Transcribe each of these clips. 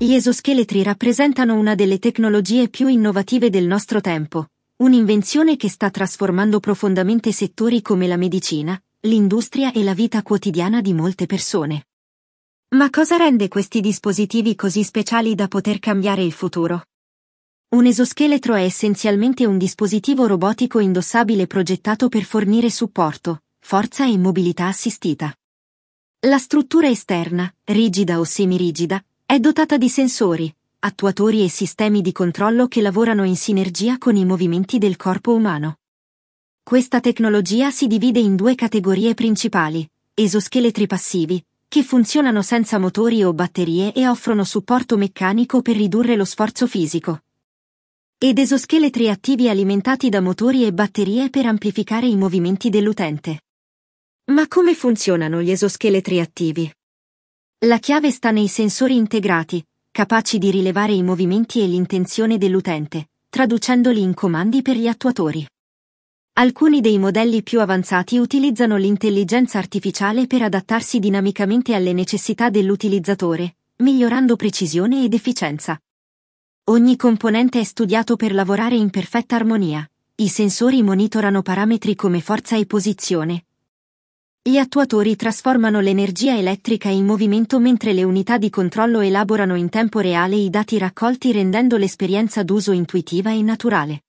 Gli esoscheletri rappresentano una delle tecnologie più innovative del nostro tempo, un'invenzione che sta trasformando profondamente settori come la medicina, l'industria e la vita quotidiana di molte persone. Ma cosa rende questi dispositivi così speciali da poter cambiare il futuro? Un esoscheletro è essenzialmente un dispositivo robotico indossabile progettato per fornire supporto, forza e mobilità assistita. La struttura esterna, rigida o semirigida, è dotata di sensori, attuatori e sistemi di controllo che lavorano in sinergia con i movimenti del corpo umano. Questa tecnologia si divide in due categorie principali, esoscheletri passivi, che funzionano senza motori o batterie e offrono supporto meccanico per ridurre lo sforzo fisico. Ed esoscheletri attivi alimentati da motori e batterie per amplificare i movimenti dell'utente. Ma come funzionano gli esoscheletri attivi? La chiave sta nei sensori integrati, capaci di rilevare i movimenti e l'intenzione dell'utente, traducendoli in comandi per gli attuatori. Alcuni dei modelli più avanzati utilizzano l'intelligenza artificiale per adattarsi dinamicamente alle necessità dell'utilizzatore, migliorando precisione ed efficienza. Ogni componente è studiato per lavorare in perfetta armonia. I sensori monitorano parametri come forza e posizione, gli attuatori trasformano l'energia elettrica in movimento mentre le unità di controllo elaborano in tempo reale i dati raccolti rendendo l'esperienza d'uso intuitiva e naturale.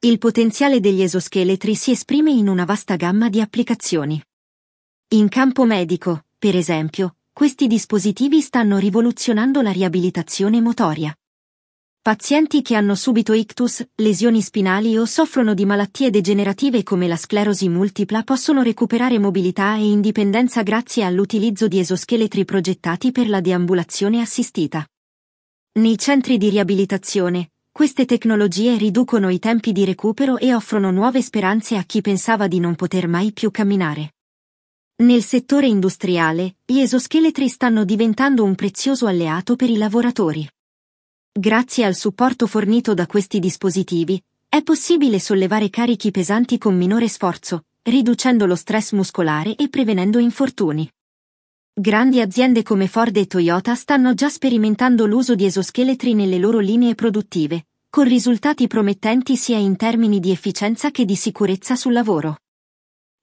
Il potenziale degli esoscheletri si esprime in una vasta gamma di applicazioni. In campo medico, per esempio, questi dispositivi stanno rivoluzionando la riabilitazione motoria. Pazienti che hanno subito ictus, lesioni spinali o soffrono di malattie degenerative come la sclerosi multipla possono recuperare mobilità e indipendenza grazie all'utilizzo di esoscheletri progettati per la deambulazione assistita. Nei centri di riabilitazione, queste tecnologie riducono i tempi di recupero e offrono nuove speranze a chi pensava di non poter mai più camminare. Nel settore industriale, gli esoscheletri stanno diventando un prezioso alleato per i lavoratori. Grazie al supporto fornito da questi dispositivi, è possibile sollevare carichi pesanti con minore sforzo, riducendo lo stress muscolare e prevenendo infortuni. Grandi aziende come Ford e Toyota stanno già sperimentando l'uso di esoscheletri nelle loro linee produttive, con risultati promettenti sia in termini di efficienza che di sicurezza sul lavoro.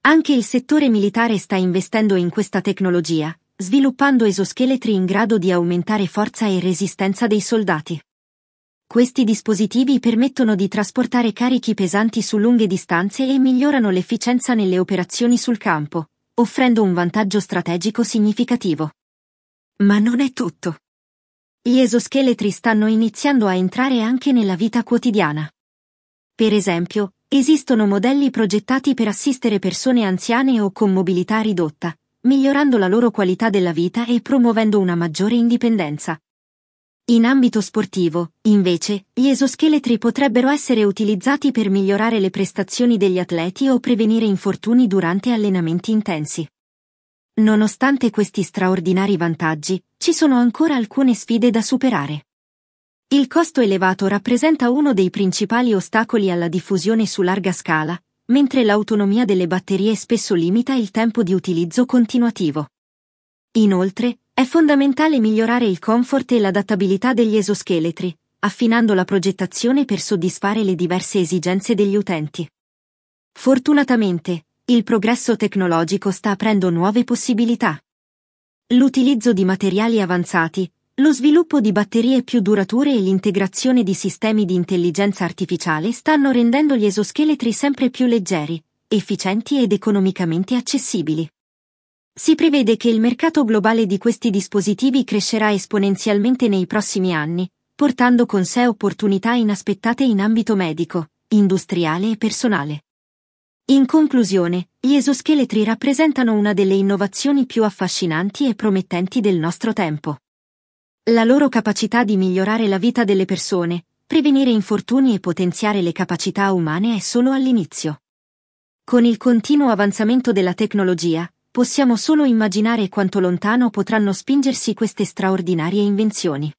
Anche il settore militare sta investendo in questa tecnologia, sviluppando esoscheletri in grado di aumentare forza e resistenza dei soldati. Questi dispositivi permettono di trasportare carichi pesanti su lunghe distanze e migliorano l'efficienza nelle operazioni sul campo, offrendo un vantaggio strategico significativo. Ma non è tutto. Gli esoscheletri stanno iniziando a entrare anche nella vita quotidiana. Per esempio, esistono modelli progettati per assistere persone anziane o con mobilità ridotta, migliorando la loro qualità della vita e promuovendo una maggiore indipendenza. In ambito sportivo, invece, gli esoscheletri potrebbero essere utilizzati per migliorare le prestazioni degli atleti o prevenire infortuni durante allenamenti intensi. Nonostante questi straordinari vantaggi, ci sono ancora alcune sfide da superare. Il costo elevato rappresenta uno dei principali ostacoli alla diffusione su larga scala, mentre l'autonomia delle batterie spesso limita il tempo di utilizzo continuativo. Inoltre, è fondamentale migliorare il comfort e l'adattabilità degli esoscheletri, affinando la progettazione per soddisfare le diverse esigenze degli utenti. Fortunatamente, il progresso tecnologico sta aprendo nuove possibilità. L'utilizzo di materiali avanzati, lo sviluppo di batterie più durature e l'integrazione di sistemi di intelligenza artificiale stanno rendendo gli esoscheletri sempre più leggeri, efficienti ed economicamente accessibili. Si prevede che il mercato globale di questi dispositivi crescerà esponenzialmente nei prossimi anni, portando con sé opportunità inaspettate in ambito medico, industriale e personale. In conclusione, gli esoscheletri rappresentano una delle innovazioni più affascinanti e promettenti del nostro tempo. La loro capacità di migliorare la vita delle persone, prevenire infortuni e potenziare le capacità umane è solo all'inizio. Con il continuo avanzamento della tecnologia, possiamo solo immaginare quanto lontano potranno spingersi queste straordinarie invenzioni.